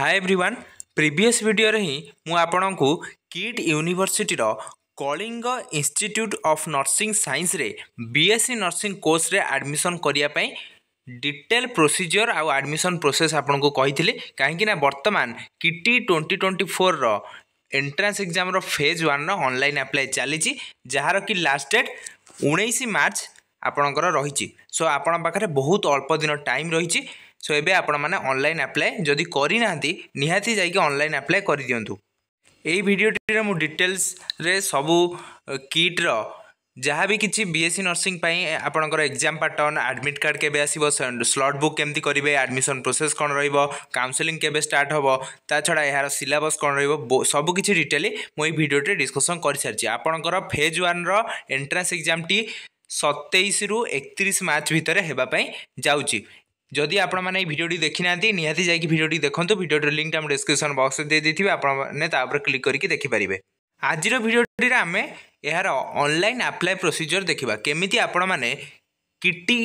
ହାଏ everyone previous ଭିଡ଼ିଓରେ ହିଁ ମୁଁ ଆପଣଙ୍କୁ କିଟ୍ ୟୁନିଭର୍ସିଟିର କଳିଙ୍ଗ ଇନଷ୍ଟିଚ୍ୟୁଟ୍ ଅଫ୍ ନର୍ସିଂ ସାଇନ୍ସରେ ବିଏସ୍ସି ନର୍ସିଂ କୋର୍ସରେ ଆଡ଼ମିସନ୍ କରିବା ପାଇଁ ଡିଟେଲ୍ ପ୍ରୋସିଜିଓର ଆଉ ଆଡ଼ମିସନ୍ ପ୍ରୋସେସ୍ ଆପଣଙ୍କୁ କହିଥିଲି କାହିଁକିନା ବର୍ତ୍ତମାନ କିଟି ଟ୍ୱେଣ୍ଟି ଟ୍ୱେଣ୍ଟି ଫୋର୍ର ଏଣ୍ଟ୍ରାନ୍ସ ଏକ୍ଜାମ୍ର ଫେଜ୍ ୱାନ୍ର ଅନଲାଇନ୍ ଆପ୍ଲାଏ ଚାଲିଛି ଯାହାର କି ଲାଷ୍ଟ ଡେଟ୍ ଉଣେଇଶ ମାର୍ଚ୍ଚ ଆପଣଙ୍କର ରହିଛି ସୋ ଆପଣଙ୍କ ପାଖରେ ବହୁତ ଅଳ୍ପ ଦିନ ଟାଇମ୍ ରହିଛି সো এবে আপনার অনলাইন আপ্লাই যদি করে না নিহতি যাই অনলাইন আপ্লাই করে দিও এই ভিডিওটিরে মু ডিটেলসরে সবু কিট্র ଯାହା ବି କିଛି ବି ଏସ୍ ସି ନର୍ସିଂ ପାଇଁ ଆପଣଙ୍କର ଏକ୍ଜାମ୍ ପାଟର୍ନ ଆଡ଼ମିଟ୍ କାର୍ଡ଼ କେବେ ଆସିବ ସ୍ଲଟ୍ ବୁକ୍ କେମିତି କରିବେ ଆଡ଼ମିସନ୍ ପ୍ରୋସେସ୍ କ'ଣ ରହିବ କାଉନ୍ସେଲିଂ କେବେ ଷ୍ଟାର୍ଟ ହେବ ତା ଛଡ଼ା ଏହାର ସିଲାବସ୍ କ'ଣ ରହିବ ସବୁ କିଛି ଡିଟେଲି ମୁଁ ଏହି ଭିଡ଼ିଓଟିରେ ଡିସ୍କସନ୍ କରିସାରିଛି ଆପଣଙ୍କର ଫେଜ୍ ୱାନ୍ର ଏଣ୍ଟ୍ରାନ୍ସ ଏକ୍ଜାମ୍ଟି ସତେଇଶରୁ ଏକତିରିଶ ମାର୍ଚ୍ଚ ଭିତରେ ହେବା ପାଇଁ ଯାଉଛି যদি আপনার এই ভিডিওটি দেখি না নিহতি যাই ভিডিওটি দেখুন ভিডিওটির লিঙ্কটা আমি ডিসক্রিপশন বক্সে দিয়ে দিয়ে আপনার তাপরে ক্লিক করি দেখিপারে আজির ভিডিওটি আমি এর অনলাইন আপ্লাই প্রোসিজর দেখা কেমিতি আপনার KIIT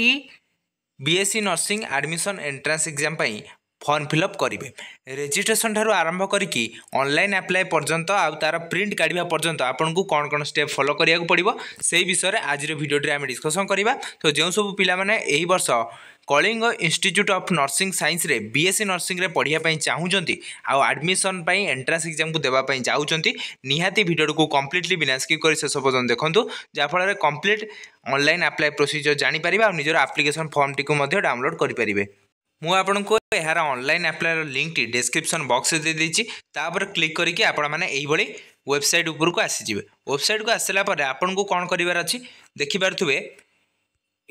BSc nursing admission entrance exam পাই ଫର୍ମ ଫିଲ୍ଅପ୍ କରିବେ ରେଜିଷ୍ଟ୍ରେସନ୍ ଠାରୁ ଆରମ୍ଭ କରିକି ଅନଲାଇନ୍ ଆପ୍ଲାଏ ପର୍ଯ୍ୟନ୍ତ ଆଉ ତା'ର ପ୍ରିଣ୍ଟ କାଢ଼ିବା ପର୍ଯ୍ୟନ୍ତ ଆପଣଙ୍କୁ କ'ଣ କ'ଣ ଷ୍ଟେପ୍ ଫଲୋ କରିବାକୁ ପଡ଼ିବ ସେଇ ବିଷୟରେ ଆଜିର ଭିଡ଼ିଓଟିରେ ଆମେ ଡିସ୍କସନ୍ କରିବା ତ ଯେଉଁ ସବୁ ପିଲାମାନେ ଏହି ବର୍ଷ କଳିଙ୍ଗ ଇନଷ୍ଟିଚ୍ୟୁଟ୍ ଅଫ୍ ନର୍ସିଂ ସାଇନ୍ସରେ ବିଏସ୍ସି ନର୍ସିଂରେ ପଢ଼ିବା ପାଇଁ ଚାହୁଁଛନ୍ତି ଆଉ ଆଡ଼ମିସନ୍ ପାଇଁ ଏଣ୍ଟ୍ରାନ୍ସ ଏକ୍ଜାମକୁ ଦେବା ପାଇଁ ଯାଉଛନ୍ତି ନିହାତି ଭିଡ଼ିଓଟିକୁ କମ୍ପ୍ଲିଟଲି ବିନା ସ୍କିପ୍ କରି ଶେଷ ପର୍ଯ୍ୟନ୍ତ ଦେଖନ୍ତୁ ଯାହାଫଳରେ କମ୍ପ୍ଲିଟ୍ ଅନଲାଇନ୍ ଆପ୍ଲାଏ ପ୍ରୋସିଜିଓର ଜାଣିପାରିବେ ଆଉ ନିଜର ଆପ୍ଲିକେସନ୍ ଫର୍ମଟିକୁ ମଧ୍ୟ ଡାଉନଲୋଡ଼୍ କରିପାରିବେ ମୁଁ ଆପଣଙ୍କୁ ଏହାର ଅନଲାଇନ୍ ଆପ୍ଲାଏର ଲିଙ୍କଟି ଡେସ୍କ୍ରିପସନ୍ ବକ୍ସରେ ଦେଇଦେଇଛି ତାପରେ କ୍ଲିକ୍ କରିକି ଆପଣମାନେ ଏଇଭଳି ୱେବସାଇଟ୍ ଉପରକୁ ଆସିଯିବେ ୱେବସାଇଟ୍କୁ ଆସିଲା ପରେ ଆପଣଙ୍କୁ କ'ଣ କରିବାର ଅଛି ଦେଖିପାରୁଥିବେ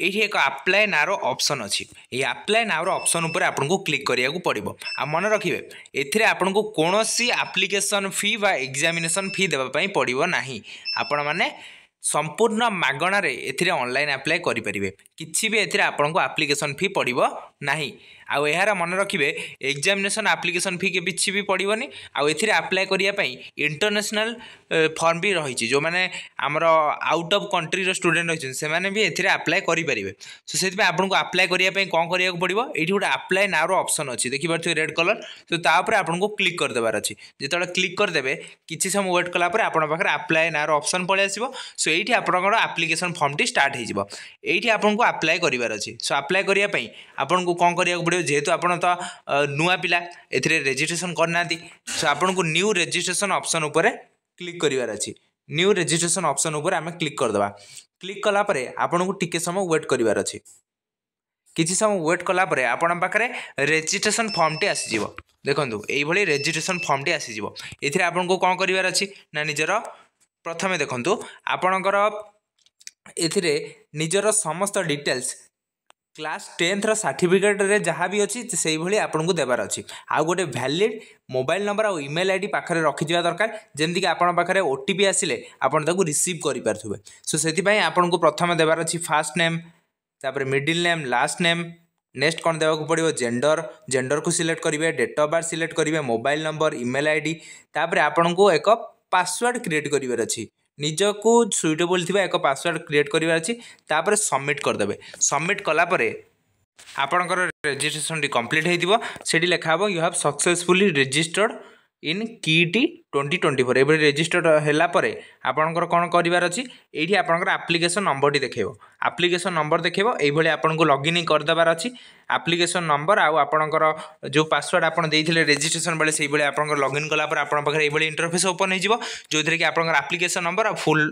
ଏଇଠି ଏକ ଆପ୍ଲାଏ ନାଁର ଅପସନ୍ ଅଛି ଏହି ଆପ୍ଲାଏ ନାଁର ଅପସନ୍ ଉପରେ ଆପଣଙ୍କୁ କ୍ଲିକ୍ କରିବାକୁ ପଡ଼ିବ ଆଉ ମନେ ରଖିବେ ଏଥିରେ ଆପଣଙ୍କୁ କୌଣସି ଆପ୍ଲିକେସନ୍ ଫି ବା ଏକ୍ଜାମିନେସନ୍ ଫି ଦେବା ପାଇଁ ପଡ଼ିବ ନାହିଁ ଆପଣମାନେ ସମ୍ପୂର୍ଣ୍ଣ ମାଗଣାରେ ଏଥିରେ ଅନଲାଇନ୍ ଆପ୍ଲାଏ କରିପାରିବେ କିଛି ବି ଏଥିରେ ଆପଣଙ୍କୁ ଆପ୍ଲିକେସନ୍ ଫି ପଡ଼ିବ ନାହିଁ ଆଉ ଏହାର ମନେ ରଖିବେ ଏକ୍ଜାମିନେସନ୍ ଆପ୍ଲିକେସନ୍ ଫି କିଛି ବି ପଡ଼ିବନି ଆଉ ଏଥିରେ ଆପ୍ଲାଏ କରିବା ପାଇଁ ଇଣ୍ଟରନ୍ୟାସନାଲ୍ ଫର୍ମ ବି ରହିଛି ଯେଉଁମାନେ ଆମର ଆଉଟ୍ ଅଫ୍ କଣ୍ଟ୍ରିର ଷ୍ଟୁଡେଣ୍ଟ ରହିଛନ୍ତି ସେମାନେ ବି ଏଥିରେ ଆପ୍ଲାଏ କରିପାରିବେ ସୋ ସେଥିପାଇଁ ଆପଣଙ୍କୁ ଆପ୍ଲାଏ କରିବା ପାଇଁ କ'ଣ କରିବାକୁ ପଡ଼ିବ ଏଇଠି ଗୋଟେ ଆପ୍ଲାଏ ନାଁର ଅପସନ୍ ଅଛି ଦେଖିପାରୁଥିବେ ରେଡ୍ କଲର୍ ତ ତା ଉପରେ ଆପଣଙ୍କୁ କ୍ଲିକ୍ କରିଦେବାର ଅଛି ଯେତେବେଳେ କ୍ଲିକ୍ କରିଦେବେ କିଛି ସମୟ ୱେଟ୍ କଲାପରେ ଆପଣଙ୍କ ପାଖରେ ଆପ୍ଲାଏ ନାଁର ଅପ୍ସନ୍ ପଳେଇ ଆସିବ ସୋ ଏଇଠି ଆପଣଙ୍କର ଆପ୍ଲିକେସନ୍ ଫର୍ମଟି ଷ୍ଟାର୍ଟ ହୋଇଯିବ ଏଇଠି ଆପଣଙ୍କୁ ଆପ୍ଲାଏ କରିବାର ଅଛି ସୋ ଆପ୍ଲାଏ କରିବା ପାଇଁ ଆପଣଙ୍କୁ କ'ଣ କରିବାକୁ ପଡ଼ିବ ଯେହେତୁ ଆପଣ ତ ନୂଆ ପିଲା ଏଥିରେ ରେଜିଷ୍ଟ୍ରେସନ କରିନାହାନ୍ତି ସୋ ଆପଣଙ୍କୁ ନ୍ୟୁ ରେଜିଷ୍ଟ୍ରେସନ ଅପସନ୍ ଉପରେ କ୍ଲିକ୍ କରିବାର ଅଛି ନ୍ୟୁ ରେଜିଷ୍ଟ୍ରେସନ ଅପସନ୍ ଉପରେ ଆମେ କ୍ଲିକ୍ କରିଦେବା କ୍ଲିକ୍ କଲାପରେ ଆପଣଙ୍କୁ ଟିକେ ସମୟ ୱେଟ୍ କରିବାର ଅଛି କିଛି ସମୟ ୱେଟ୍ କଲାପରେ ଆପଣଙ୍କ ପାଖରେ ରେଜିଷ୍ଟ୍ରେସନ ଫର୍ମଟି ଆସିଯିବ ଦେଖନ୍ତୁ ଏଇଭଳି ରେଜିଷ୍ଟ୍ରେସନ ଫର୍ମଟି ଆସିଯିବ ଏଥିରେ ଆପଣଙ୍କୁ କ'ଣ କରିବାର ଅଛି ନା ନିଜର ପ୍ରଥମେ ଦେଖନ୍ତୁ ଆପଣଙ୍କର ଏଥିରେ ନିଜର ସମସ୍ତ ଡିଟେଲ୍ସ କ୍ଲାସ୍ ଟେନ୍ଥର ସାର୍ଟିଫିକେଟ୍ରେ ଯାହା ବି ଅଛି ସେଇଭଳି ଆପଣଙ୍କୁ ଦେବାର ଅଛି ଆଉ ଗୋଟେ ଭ୍ୟାଲିଡ଼୍ ମୋବାଇଲ୍ ନମ୍ବର ଆଉ ଇମେଲ୍ ଆଇ ଡ଼ି ପାଖରେ ରଖିଯିବା ଦରକାର ଯେମିତିକି ଆପଣଙ୍କ ପାଖରେ ଓ ଟି ପି ଆସିଲେ ଆପଣ ତାକୁ ରିସିଭ୍ କରିପାରୁଥିବେ ସୋ ସେଥିପାଇଁ ଆପଣଙ୍କୁ ପ୍ରଥମେ ଦେବାର ଅଛି ଫାର୍ଷ୍ଟ ନେମ୍ ତାପରେ middle name last name next କ'ଣ ଦେବାକୁ ପଡ଼ିବ ଜେଣ୍ଡର ଜେଣ୍ଡରକୁ ସିଲେକ୍ଟ କରିବେ ଡେଟ୍ ଅଫ୍ ବାର୍ଥ ସିଲେକ୍ଟ କରିବେ mobile number email I D ତାପରେ ଆପଣଙ୍କୁ ଏକ ପାସୱାର୍ଡ଼ କ୍ରିଏଟ୍ କରିବାର ଅଛି ନିଜକୁ ସୁଇଟେବୁଲ୍ ଥିବା ଏକ ପାସୱାର୍ଡ଼ କ୍ରିଏଟ୍ କରିବାର ଅଛି ତାପରେ ସବମିଟ୍ କରିଦେବେ ସବମିଟ୍ କଲାପରେ ଆପଣଙ୍କର ରେଜିଷ୍ଟ୍ରେସନଟି କମ୍ପ୍ଲିଟ୍ ହୋଇଥିବ ସେଠି ଲେଖା ହେବ you have successfully registered in KIITEE twenty twenty four ଏଭଳି ରେଜିଷ୍ଟର୍ଡ଼ ହେଲା ପରେ ଆପଣଙ୍କର କ'ଣ କରିବାର ଅଛି ଏଇଠି ଆପଣଙ୍କର ଆପ୍ଲିକେସନ୍ ନମ୍ବରଟି ଦେଖାଇବ ଆପ୍ଲିକେସନ୍ ନମ୍ବର ଦେଖାଇବ ଏଇଭଳି ଆପଣଙ୍କୁ ଲଗ୍ଇନ୍ କରିଦେବାର ଅଛି ଆପ୍ଲିକେସନ୍ ନମ୍ବର ଆଉ ଆପଣଙ୍କର ଯେଉଁ ପାସୱାର୍ଡ଼ ଆପଣ ଦେଇଥିଲେ ରେଜିଷ୍ଟ୍ରେସନ୍ ବେଳେ ସେଇଭଳି ଆପଣଙ୍କର ଲଗ୍ଇନ୍ କଲା ପରେ ଆପଣଙ୍କ ପାଖରେ ଏଇଭଳି ଇଣ୍ଟରଫେସ୍ ଓପନ୍ ହୋଇଯିବ ଯେଉଁଥିରେ କି ଆପଣଙ୍କର ଆପ୍ଲିକେସନ୍ ନମ୍ବର ଆଉ ଫୁଲ୍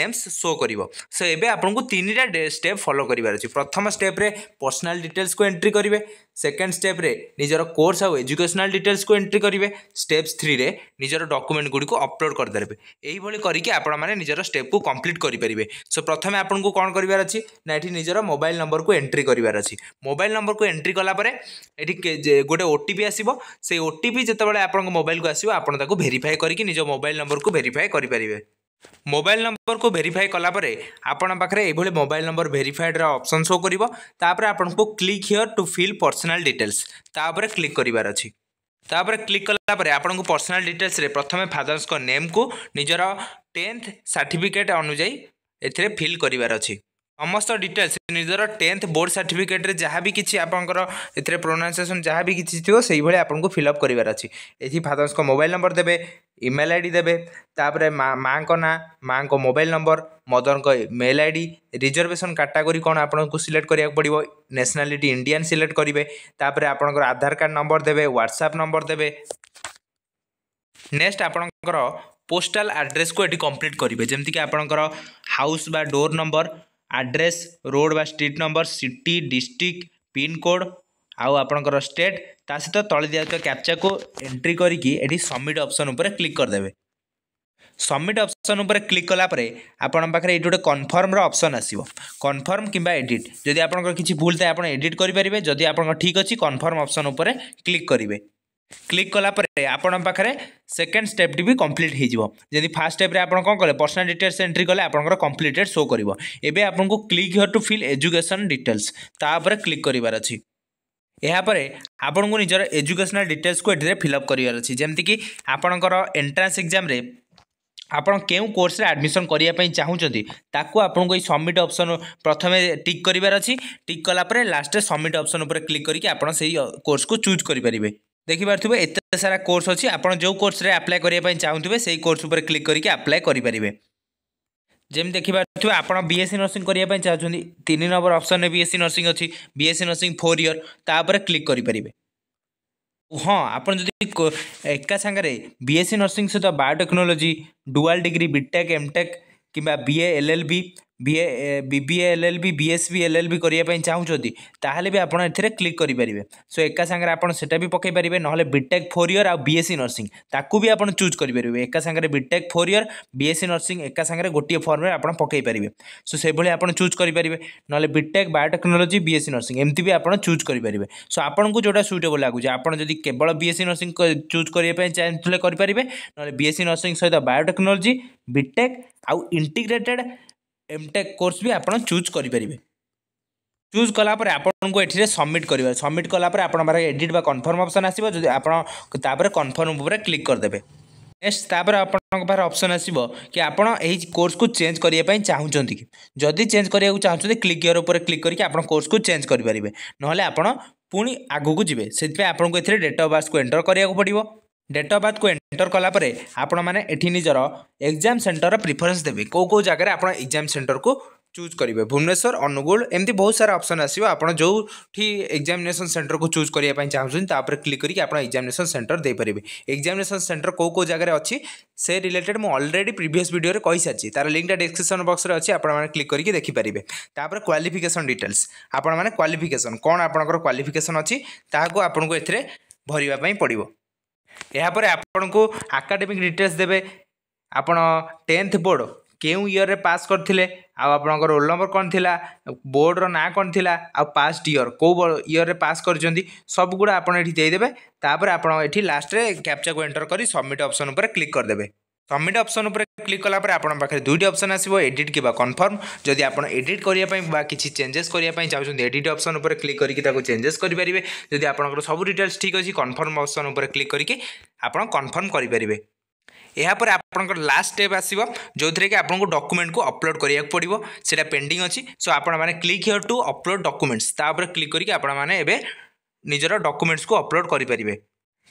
ନେମ୍ସ ଶୋ କରିବ ସୋ ଏବେ ଆପଣଙ୍କୁ ତିନିଟା ଷ୍ଟେପ୍ ଫଲୋ କରିବାର ଅଛି ପ୍ରଥମ ଷ୍ଟେପ୍ରେ ପର୍ସନାଲ୍ ଡିଟେଲ୍ସକୁ ଏଣ୍ଟ୍ରି କରିବେ ସେକେଣ୍ଡ ଷ୍ଟେପ୍ରେ ନିଜର କୋର୍ସ ଆଉ ଏଜୁକେସନାଲ୍ ଡିଟେଲ୍ସକୁ ଏଣ୍ଟ୍ରି କରିବେ ଷ୍ଟେପ୍ ଥ୍ରୀରେ ନିଜର ଡକ୍ୟୁମେଣ୍ଟ ডকুমেন্ট গুড়ি অপଲୋড କରିଦେବେ ଏଇଭଳି କରିକି ଆପଣମାନେ ନିଜର ଷ୍ଟେପ୍କୁ କମ୍ପ୍ଲିଟ୍ କରିପାରିବେ ସୋ ପ୍ରଥମେ ଆପଣଙ୍କୁ କ'ଣ କରିବାର ଅଛି ନା ଏଠି ନିଜର ମୋବାଇଲ୍ ନମ୍ବରକୁ ଏଣ୍ଟ୍ରି କରିବାର ଅଛି ମୋବାଇଲ୍ ନମ୍ବରକୁ ଏଣ୍ଟ୍ରି କଲା ପରେ ଏଠି ଗୋଟେ ଓ ଟି ପି ଆସିବ ସେଇ ଓ ଟି ପି ଯେତେବେଳେ ଆପଣଙ୍କ ମୋବାଇଲ୍କୁ ଆସିବ ଆପଣ ତାକୁ ଭେରିଫାଏ କରିକି ନିଜ ମୋବାଇଲ୍ ନମ୍ବରକୁ ଭେରିଫାଏ କରିପାରିବେ ମୋବାଇଲ୍ ନମ୍ବରକୁ ଭେରିଫାଏ କଲା ପରେ ଆପଣଙ୍କ ପାଖରେ ଏଇଭଳି ମୋବାଇଲ୍ ନମ୍ବର ଭେରିଫାଏଡ଼୍ର ଅପସନ୍ ଶୋ କରିବ ତାପରେ ଆପଣଙ୍କୁ click here to fill personal details ତା ଉପରେ କ୍ଲିକ୍ କରିବାର ଅଛି ତାପରେ କ୍ଲିକ୍ କଲା ପରେ ଆପଣଙ୍କୁ ପର୍ସନାଲ୍ ଡିଟେଲ୍ସରେ ପ୍ରଥମେ ଫାଦର୍ସଙ୍କ ନେମ୍କୁ ନିଜର ଟେନ୍ଥ ସାର୍ଟିଫିକେଟ୍ ଅନୁଯାୟୀ ଏଥିରେ ଫିଲ୍ କରିବାର ଅଛି ସମସ୍ତ ଡିଟେଲ୍ସ ନିଜର ଟେନ୍ଥ ବୋର୍ଡ଼ ସାର୍ଟିଫିକେଟ୍ରେ ଯାହା ବି କିଛି ଆପଣଙ୍କର ଏଥିରେ ପ୍ରୋନାଉନ୍ସିଏସନ୍ ଯାହା ବି କିଛି ଥିବ ସେହିଭଳି ଆପଣଙ୍କୁ ଫିଲ୍ଅପ୍ କରିବାର ଅଛି ଏଠି ଫାଦର୍ସଙ୍କ ମୋବାଇଲ୍ ନମ୍ବର ଦେବେ ଇମେଲ୍ ଆଇ ଡ଼ି ଦେବେ ତାପରେ ମା ମାଆଙ୍କ ନାଁ ମାଆଙ୍କ ମୋବାଇଲ୍ ନମ୍ବର ମଦରଙ୍କ mail I D reservation category କ'ଣ ଆପଣଙ୍କୁ ସିଲେକ୍ଟ କରିବାକୁ ପଡ଼ିବ ନ୍ୟାସନାଲିଟି ଇଣ୍ଡିଆନ୍ ସିଲେକ୍ଟ କରିବେ ତାପରେ ଆପଣଙ୍କର ଆଧାର କାର୍ଡ଼ ନମ୍ବର ଦେବେ ହ୍ୱାଟ୍ସଆପ୍ ନମ୍ବର ଦେବେ ନେକ୍ସଟ ଆପଣଙ୍କର ପୋଷ୍ଟାଲ ଆଡ୍ରେସ୍କୁ ଏଠି କମ୍ପ୍ଲିଟ୍ କରିବେ ଯେମିତିକି ଆପଣଙ୍କର ହାଉସ୍ ବା ଡୋର୍ ନମ୍ବର ଆଡ୍ରେସ୍ ରୋଡ଼୍ ବା street number city district pin code ଆଉ ଆପଣଙ୍କର ଷ୍ଟେଟ୍ ତା ସହିତ ତଳେ ଦିଆଯାଉଥିବା କ୍ୟାପଚାକୁ ଏଣ୍ଟ୍ରି କରିକି ଏଠି ସବମିଟ୍ ଅପସନ୍ ଉପରେ କ୍ଲିକ୍ କରିଦେବେ ସବମିଟ୍ ଅପସନ୍ ଉପରେ କ୍ଲିକ୍ କଲା ପରେ ଆପଣଙ୍କ ପାଖରେ ଏଇଠି ଗୋଟେ କନଫର୍ମର ଅପସନ୍ ଆସିବ କନଫର୍ମ କିମ୍ବା ଏଡ଼ିଟ୍ ଯଦି ଆପଣଙ୍କର କିଛି ଭୁଲ ଥାଏ ଆପଣ ଏଡ଼ିଟ୍ କରିପାରିବେ ଯଦି ଆପଣଙ୍କ ଠିକ୍ ଅଛି କନଫର୍ମ ଅପସନ୍ ଉପରେ କ୍ଲିକ୍ କରିବେ ক্লিক কলাপরে আপনার পাখে সেকেন্ড স্টেপটি বি কমপ্লিট হয়ে যদি ফার্স্ট স্টেপে আপনার কম কলে পর্সনাল ডিটেলস এন্ট্রি কলে আপনার কমপ্লিটেড শো করব এবে আপনার click here to fill education details তাপরে ক্লিক করবার অছি ଏହାପରେ ଆପଣଙ୍କୁ ନିଜର ଏଜୁକେସନାଲ୍ ଡିଟେଲ୍ସକୁ ଏଠାରେ ଫିଲ୍ଅପ୍ କରିବାର ଅଛି ଯେମିତିକି ଆପଣଙ୍କର ଏଣ୍ଟ୍ରାନ୍ସ ଏକ୍ଜାମ୍ରେ ଆପଣ କେଉଁ କୋର୍ସରେ ଆଡ଼ମିସନ୍ କରିବା ପାଇଁ ଚାହୁଁଛନ୍ତି ତାକୁ ଆପଣଙ୍କୁ ଏଇ ସବମିଟ୍ ଅପସନ୍ ପ୍ରଥମେ ଟିକ୍ କରିବାର ଅଛି ଟିକ୍ କଲା ପରେ ଲାଷ୍ଟରେ ସବମିଟ୍ ଅପସନ୍ ଉପରେ କ୍ଲିକ୍ କରିକି ଆପଣ ସେଇ କୋର୍ସକୁ ଚୁଜ୍ କରିପାରିବେ ଦେଖିପାରୁଥିବେ ଏତେ ସାରା କୋର୍ସ ଅଛି ଆପଣ ଯେଉଁ କୋର୍ସରେ ଆପ୍ଲାଏ କରିବା ପାଇଁ ଚାହୁଁଥିବେ ସେଇ କୋର୍ସ ଉପରେ କ୍ଲିକ୍ କରିକି ଆପ୍ଲାଏ କରିପାରିବେ যেমি দেখিপারে আপনার বিএসসি নর্সিং করা চাহুন তিন নম্বর অপসনে বিএসসি নর্সিং অছি বিএসসি নর্সিং ফোর ইয়র তাপরে ক্লিক করে হ্যাঁ আপনার যদি একা সাংরে বিএসসি নর্সিং সহ biotechnology dual degree BTech MTech কিংবা BA LLB BA BBA L L B B S B L L B କରିବା ପାଇଁ ଚାହୁଁଛନ୍ତି ତାହେଲେ ବି ଆପଣ ଏଥିରେ କ୍ଲିକ୍ କରିପାରିବେ ସୋ ଏକା ସାଙ୍ଗରେ ଆପଣ ସେଟା ବି ପକାଇ ପାରିବେ ନହେଲେ ବିଟେକ୍ ଫୋର୍ ଇୟର୍ ଆଉ ବିଏସ୍ସି ନର୍ସିଂ ତାକୁ ବି ଆପଣ ଚୁଜ୍ କରିପାରିବେ ଏକା ସାଙ୍ଗରେ BTech four year BSc nursing ଏକା ସାଙ୍ଗରେ ଗୋଟିଏ ଫର୍ମରେ ଆପଣ ପକାଇ ପାରିବେ ସୋ ସେଭଳି ଆପଣ ଚୁଜ୍ କରିପାରିବେ ନହେଲେ ବିଟେକ୍ ବାୟୋଟେକ୍ନୋଲୋଜି ବିଏସ୍ସି ନର୍ସିଂ ଏମିତି ବି ଆପଣ ଚୁଜ୍ କରିପାରିବେ ସୋ ଆପଣଙ୍କୁ ଯେଉଁଟା ସୁଇଟେବଲ୍ ଲାଗୁଛି ଆପଣ ଯଦି କେବଳ ବିଏସ୍ସି ନର୍ସିଂ ଚୁଜ୍ କରିବା ପାଇଁ ଚାହୁଁଥିଲେ କରିପାରିବେ ନହେଲେ ବିଏସ୍ସି ନର୍ସିଂ ସହିତ ବାୟୋଟେକ୍ନୋଲୋଜି ବିଟେକ୍ ଆଉ ଇଣ୍ଟିଗ୍ରେଟେଡ଼୍ ଏମଟେକ୍ କୋର୍ସ ବି ଆପଣ ଚୁଜ୍ କରିପାରିବେ ଚୁଜ୍ କଲାପରେ ଆପଣଙ୍କୁ ଏଠିରେ ସବମିଟ୍ କରିବେ ସବମିଟ୍ କଲାପରେ ଆପଣଙ୍କ ପାଖରେ ଏଡ଼ିଟ୍ ବା କନଫର୍ମ ଅପସନ୍ ଆସିବ ଯଦି ଆପଣ ତାପରେ କନଫର୍ମ ଉପରେ କ୍ଲିକ୍ କରିଦେବେ ନେକ୍ସଟ ତାପରେ ଆପଣଙ୍କ ପାଖରେ ଅପସନ୍ ଆସିବ କି ଆପଣ ଏହି କୋର୍ସକୁ ଚେଞ୍ଜ କରିବା ପାଇଁ ଚାହୁଁଛନ୍ତି କି ଯଦି ଚେଞ୍ଜ କରିବାକୁ ଚାହୁଁଛନ୍ତି କ୍ଲିକ୍ ଇୟର ଉପରେ କ୍ଲିକ୍ କରିକି ଆପଣ କୋର୍ସକୁ ଚେଞ୍ଜ କରିପାରିବେ ନହେଲେ ଆପଣ ପୁଣି ଆଗକୁ ଯିବେ ସେଥିପାଇଁ ଆପଣଙ୍କୁ ଏଥିରେ ଡେଟ୍ ଅଫ୍ ବାର୍ଥକୁ ଏଣ୍ଟର କରିବାକୁ ପଡ଼ିବ ডেট অফ বার্থ কু এন্টর কলাপরে আপনার এটি নিজের এক্সাম সেটর প্রিফরেন্স দেবে কেউ কেউ জায়গায় আপনার এক্সাম সেটর কু চুজ করবে ভুবনেশ্বর অনুগুল এমতি বহু সারা অপসন আসবে আপনার যেটি এক্সামিনেসন সেটর কু চুজ করা চাহুন তাপরে ক্লিক করি আপনার এক্সামিনেসন সেটর দিয়ে এক্সামিনেসন সেটর কেউ কেউ জায়গায় অছি সে রিলেটেড মু অলরেডি প্রিভিয়াস ভিডিওরে কইসারছি তার লিঙ্কটা ডিসক্রিপশন বক্সরে অছি আপনার ক্লিক করি দেখিপারে তাপরে কোয়ালিফিকেসন ডিটেলস আপনার কোয়ালিফিকেসন কোণ আপনার কোয়ালিফিকেসন অছি তাহলে আপনার এতে ভরিবা পড়ব ଏହାପରେ ଆପଣଙ୍କୁ ଆକାଡ଼େମିକ ଡିଟେଲ୍ସ ଦେବେ ଆପଣ ଟେନ୍ଥ ବୋର୍ଡ଼ କେଉଁ ଇୟର୍ରେ ପାସ୍ କରିଥିଲେ ଆଉ ଆପଣଙ୍କର ରୋଲ୍ ନମ୍ବର କ'ଣ ଥିଲା ବୋର୍ଡ଼ର ନାଁ କ'ଣ ଥିଲା ଆଉ ପାଷ୍ଟ ଇୟର୍ କେଉଁ ଇୟର୍ରେ ପାସ୍ କରିଛନ୍ତି ସବୁଗୁଡ଼ା ଆପଣ ଏଠି ଦେଇଦେବେ ତାପରେ ଆପଣ ଏଠି ଲାଷ୍ଟରେ କ୍ୟାପଚାକୁ ଏଣ୍ଟର କରି ସବମିଟ୍ ଅପସନ୍ ଉପରେ କ୍ଲିକ୍ କରିଦେବେ सबमिट ऑप्शन पर क्लिक कलापर आप दुईट अप्सन आसो एडिट कि कनफर्म जदि आप एडिट करने बा किसी चेंजेस करने चाहते एडिट अप्सन पर क्लिक करके चेंजेस करेंगे जदि आप सब डिटेल्स ठीक अच्छी कनफर्म अप्सन पर क्लिक करके आप कनफर्म करेंगे ଏହାପରେ ଆପଣଙ୍କର ଲାଷ୍ଟ ଷ୍ଟେପ୍ ଆସିବ ଯେଉଁଥିରେ କି ଆପଣଙ୍କୁ ଡକୁମେଣ୍ଟକୁ ଅପଲୋଡ଼ କରିବାକୁ ପଡ଼ିବ ସେଇଟା ପେଣ୍ଡିଂ ଅଛି ସୋ ଆପଣମାନେ click here to upload documents ତା'ପରେ କ୍ଲିକ୍ କରିକି ଆପଣମାନେ ଏବେ ନିଜର ଡକୁମେଣ୍ଟସ୍କୁ ଅପଲୋଡ଼ କରିପାରିବେ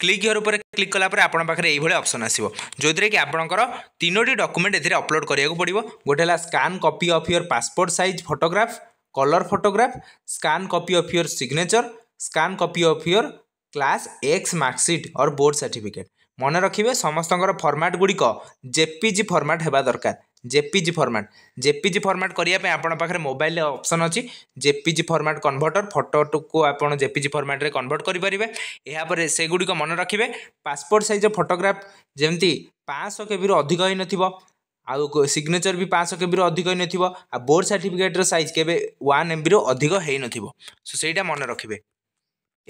ক্লিক হিয়র উপরে ক্লিক কলাপরে আপনার পাখে এইভাবে অপসন আসব যেতে কি আপনার তিনোটি ডকুমেন্ট এর অপলোড করা পড়ব গোটে হল scan copy of your passport size photograph colour photograph scan copy of your signature scan copy of your class X marksheet or board certificate মনে রাখবে সমস্ত ফর্মাট গুড়িক জেপিজি ফর্মাট হওয়া দরকার ଜେପିଜି ଫର୍ମାଟ୍ ଜେପିଜି ଫର୍ମାଟ୍ କରିବା ପାଇଁ ଆପଣଙ୍କ ପାଖରେ ମୋବାଇଲରେ ଅପସନ୍ ଅଛି ଜେପିଜି ଫର୍ମାଟ୍ କନଭର୍ଟର ଫଟୋକୁ ଆପଣ ଜେପିଜି ଫର୍ମାଟ୍ରେ କନଭର୍ଟ କରିପାରିବେ ଏହାପରେ ସେଗୁଡ଼ିକ ମନେ ରଖିବେ ପାସପୋର୍ଟ ସାଇଜ୍ର ଫଟୋଗ୍ରାଫ୍ ଯେମିତି ପାଞ୍ଚଶହ କେବିରୁ ଅଧିକ ହୋଇନଥିବ ଆଉ ସିଗ୍ନେଚର୍ ବି ପାଞ୍ଚଶହ କେବିରୁ ଅଧିକ ହୋଇନଥିବ ଆଉ ବୋର୍ଡ଼ ସାର୍ଟିଫିକେଟ୍ର ସାଇଜ୍ କେବେ ୱାନ୍ ଏମ୍ବିରୁ ଅଧିକ ହୋଇନଥିବ ସୋ ସେଇଟା ମନେ ରଖିବେ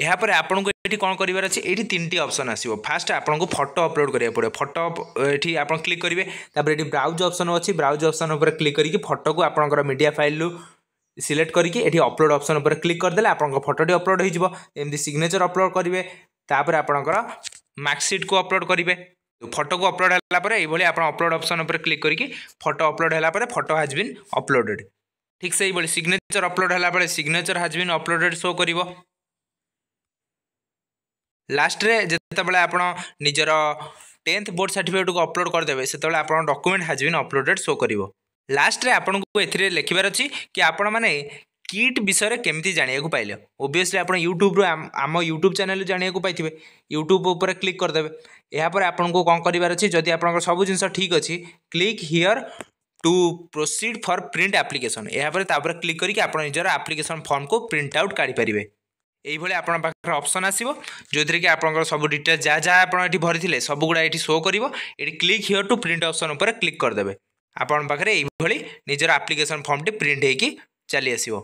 ଏହାପରେ ଆପଣଙ୍କୁ এটি কোণ করবার আছে এটি তিনটি অপশন আসব ফার্স্ট আপনার ফটো অপলোড করা পড়ে ফটো এটি আপনার ক্লিক করবে তাপরে এটি ব্রাউজ অপশন অছি ব্রাউজ অপশন উপরে ক্লিক করি ফটোকে আপনার মিডিয়া ফাইলু সিলেক্ট করিকি এটি অপলোড অপশন উপরে ক্লিক করেদেলে আপনার ফটোটি অপলোড হয়ে যাব এমনি সিগনেচর অপলোড করবে তাপরে আপনার মার্কসিট্কু অপলোড করবে ফটোকে অপলোড হলাপরে এইভাবে আপনার অপলোড অপশন উপরে ক্লিক করিকি ফটো অপলোড হলাপরে ফটো হাজ বিন অপলোডেড ঠিক সেইভাবে সিগনেচর অপলোড হলাপরে সিগনেচর হাজ বিন অপলোডেড শো করব ଲାଷ୍ଟରେ ଯେତେବେଳେ ଆପଣ ନିଜର ଟେନ୍ଥ ବୋର୍ଡ଼ ସାର୍ଟିଫିକେଟ୍କୁ ଅପଲୋଡ଼ କରିଦେବେ ସେତେବେଳେ ଆପଣଙ୍କ document has been uploaded show କରିବ ଲାଷ୍ଟରେ ଆପଣଙ୍କୁ ଏଥିରେ ଲେଖିବାର ଅଛି କି ଆପଣମାନେ କିଟ୍ ବିଷୟରେ କେମିତି ଜାଣିବାକୁ ପାଇଲେ ଓବିୟସ୍ଲି ଆପଣ ୟୁଟ୍ୟୁବରୁ ଆମ ୟୁଟ୍ୟୁବ୍ ଚ୍ୟାନେଲରୁ ଜାଣିବାକୁ ପାଇଥିବେ ୟୁଟ୍ୟୁବ୍ ଉପରେ କ୍ଲିକ୍ କରିଦେବେ ଏହାପରେ ଆପଣଙ୍କୁ କ'ଣ କରିବାର ଅଛି ଯଦି ଆପଣଙ୍କର ସବୁ ଜିନିଷ ଠିକ୍ ଅଛି click here to proceed for print application ଏହାପରେ ତାପରେ କ୍ଲିକ୍ କରିକି ଆପଣ ନିଜର ଆପ୍ଲିକେସନ୍ ଫର୍ମକୁ ପ୍ରିଣ୍ଟ ଆଉଟ୍ କାଢ଼ିପାରିବେ এইভাবে আপনার পাখে অপসন আসব যেতে কি আপনার সব ডিটেল যা যা আপনার এটি ভরিলে সবগুড়া এটি শো করব এটি click here to print option উপরে ক্লিক করেদেবে আপনার পাখে এইভাবে নিজের আপ্লিকেসন ফর্মটি প্রিন্ট হয়েকি চালি আসব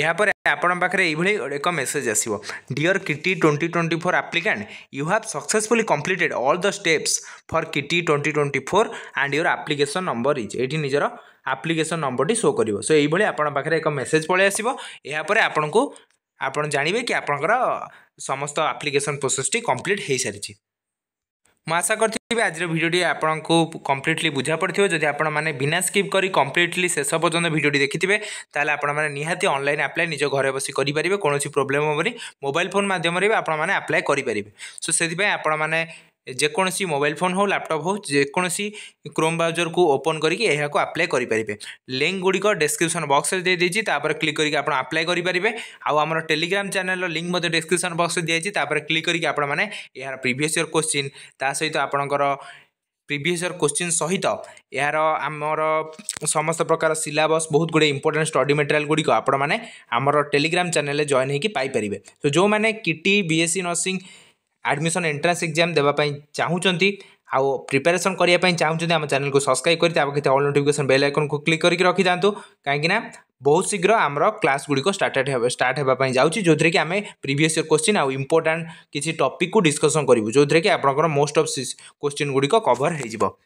ଏହାପରେ ଆପଣଙ୍କ ପାଖରେ ଏଇଭଳି ଏକ ମେସେଜ୍ ଆସିବ dear KIIT twenty twenty four applicant you have successfully completed all the steps for KIIT twenty twenty four and your application number is ଏଠି ନିଜର ଆପ୍ଲିକେସନ୍ ନମ୍ବରଟି ଶୋ କରିବ ସୋ ଏଇଭଳି ଆପଣଙ୍କ ପାଖରେ ଏକ ମେସେଜ୍ ପଳାଇ ଆସିବ ଏହାପରେ ଆପଣଙ୍କୁ ଆପଣ ଜାଣିବେ କି ଆପଣଙ୍କର ସମସ୍ତ ଆପ୍ଲିକେସନ୍ ପ୍ରୋସେସ୍ଟି କମ୍ପ୍ଲିଟ୍ ହୋଇସାରିଛି ମୁଁ ଆଶା କରିଥିବି ଆଜିର ଭିଡ଼ିଓଟି ଆପଣଙ୍କୁ କମ୍ପ୍ଲିଟଲି ବୁଝା ପଡ଼ିଥିବ ଯଦି ଆପଣମାନେ ବିନା ସ୍କିପ୍ କରି କମ୍ପ୍ଲିଟଲି ଶେଷ ପର୍ଯ୍ୟନ୍ତ ଭିଡ଼ିଓଟି ଦେଖିଥିବେ ତାହେଲେ ଆପଣମାନେ ନିହାତି ଅନଲାଇନ୍ ଆପ୍ଲାଏ ନିଜ ଘରେ ବସି କରିପାରିବେ କୌଣସି ପ୍ରୋବ୍ଲେମ୍ ହେବନି ମୋବାଇଲ୍ ଫୋନ୍ ମାଧ୍ୟମରେ ବି ଆପଣମାନେ ଆପ୍ଲାଏ କରିପାରିବେ ସୋ ସେଥିପାଇଁ ଆପଣମାନେ ଯେକୌଣସି ମୋବାଇଲ୍ ଫୋନ୍ ହେଉ ଲ୍ୟାପଟପ୍ ହେଉ ଯେକୌଣସି କ୍ରୋମ୍ ବ୍ରାଉଜର୍କୁ ଓପନ୍ କରିକି ଏହାକୁ ଆପ୍ଲାଏ କରିପାରିବେ ଲିଙ୍କ୍ ଗୁଡ଼ିକ ଡେସ୍କ୍ରିପସନ୍ ବକ୍ସରେ ଦେଇଦେଇଛି ତାପରେ କ୍ଲିକ୍ କରିକି ଆପଣ ଆପ୍ଲାଏ କରିପାରିବେ ଆଉ ଆମର ଟେଲିଗ୍ରାମ୍ ଚ୍ୟାନେଲ୍ର ଲିଙ୍କ୍ ମଧ୍ୟ ଡେସ୍କ୍ରିପସନ୍ ବକ୍ସରେ ଦିଆଯାଇଛି ତାପରେ କ୍ଲିକ୍ କରିକି ଆପଣମାନେ ଏହାର ପ୍ରିଭିୟସ୍ ଇୟର୍ କୋଶ୍ଚିନ୍ ତା ସହିତ ଆପଣଙ୍କର ପ୍ରିଭିୟସ୍ ଇୟର୍ କୋଶ୍ଚିନ୍ ସହିତ ଏହାର ଆମର ସମସ୍ତ ପ୍ରକାର ସିଲାବସ୍ ବହୁତ ଗୁଡ଼ିଏ ଇମ୍ପୋର୍ଟାଣ୍ଟ ଷ୍ଟଡ଼ି ମେଟେରିଆଲ୍ ଗୁଡ଼ିକ ଆପଣମାନେ ଆମର ଟେଲିଗ୍ରାମ୍ ଚ୍ୟାନେଲ୍ରେ ଜଏନ୍ ହେଇକି ପାଇପାରିବେ ତ ଯେଉଁମାନେ KIIT BSc nursing admission entrance exam देवाई चाहूँ आउ प्रिपेरेसन करें चाहूँ आम चेल्क सब्सक्राइब करते आगे अल्ल नोटिकेसन बेल आइकन को क्लिक करके रखि जातु कहीं बहुत शीघ्र आम क्लास गुड़िक स्टार्टेड स्टार्ट होगा जाऊँच जो थे कि आम प्रिस् इयर क्वेश्चन आउ इम्पोर्टा किसी टपिक को डिस्कसन करूँ जो थे कि आप मोस्ट अफ क्वेश्चन गुड़िक कभर हो